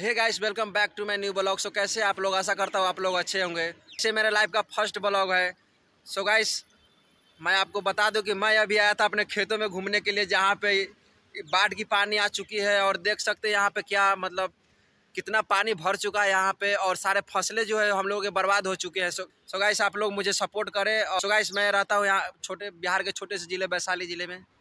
hey guys welcome back to my new blog so कैसे आप लोग आशा करता हूँ आप लोग अच्छे होंगे इसे मेरे लाइफ का फर्स्ट ब्लॉग है सो so गाइस मैं आपको बता दूं कि मैं अभी आया था अपने खेतों में घूमने के लिए जहाँ पे बाढ़ की पानी आ चुकी है और देख सकते हैं यहाँ पे क्या मतलब कितना पानी भर चुका है यहाँ पे और सारे फसलें जो है हम लोगों के बर्बाद हो चुके हैं सो सोगाइस आप लोग मुझे सपोर्ट करें और सो गाइस मैं रहता हूँ यहाँ छोटे बिहार के छोटे से ज़िले वैशाली ज़िले में